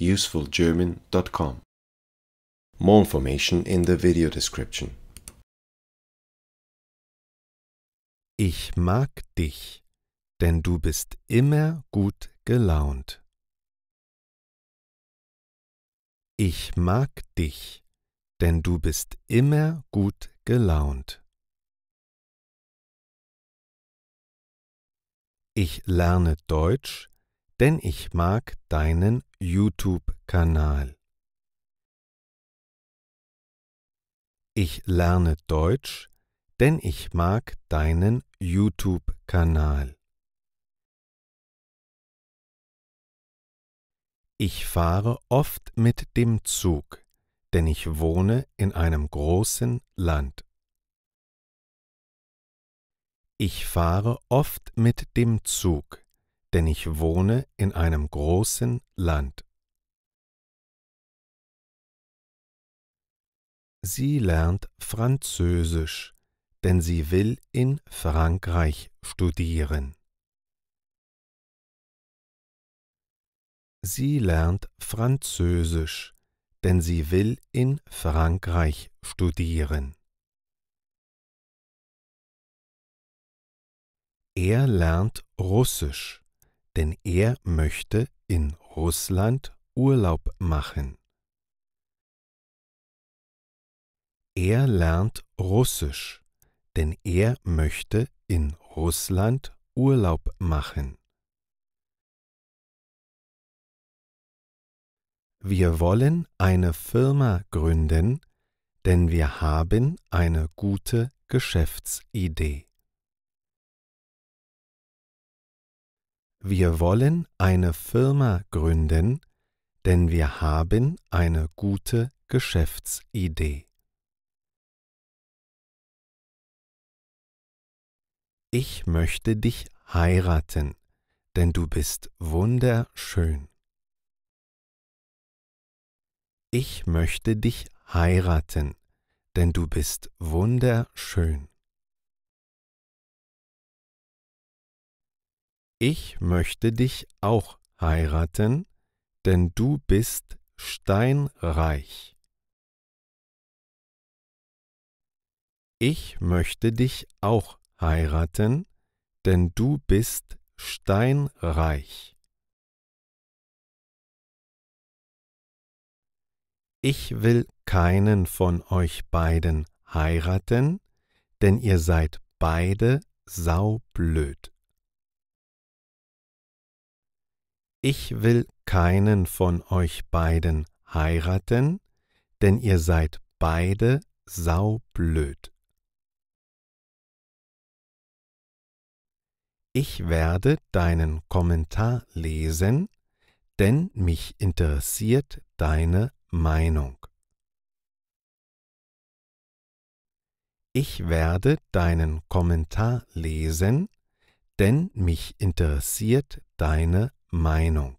usefulgerman.com. More information in the video description. Ich mag dich, denn du bist immer gut gelaunt. Ich mag dich, denn du bist immer gut gelaunt. Ich lerne Deutsch, denn ich mag deinen YouTube-Kanal. Ich lerne Deutsch, denn ich mag deinen YouTube-Kanal. Ich fahre oft mit dem Zug, denn ich wohne in einem großen Land. Ich fahre oft mit dem Zug, denn ich wohne in einem großen Land. Sie lernt Französisch, denn sie will in Frankreich studieren. Sie lernt Französisch, denn sie will in Frankreich studieren. Er lernt Russisch, denn er möchte in Russland Urlaub machen. Er lernt Russisch, denn er möchte in Russland Urlaub machen. Wir wollen eine Firma gründen, denn wir haben eine gute Geschäftsidee. Wir wollen eine Firma gründen, denn wir haben eine gute Geschäftsidee. Ich möchte dich heiraten, denn du bist wunderschön. Ich möchte dich heiraten, denn du bist wunderschön. ich möchte dich auch heiraten, denn du bist steinreich. Ich möchte dich auch heiraten, denn du bist steinreich. Ich will keinen von euch beiden heiraten, denn ihr seid beide saublöd. ich will keinen von euch beiden heiraten, denn ihr seid beide saublöd. Ich werde deinen Kommentar lesen, denn mich interessiert deine Meinung. Ich werde deinen Kommentar lesen, denn mich interessiert deine Meinung. Meinung.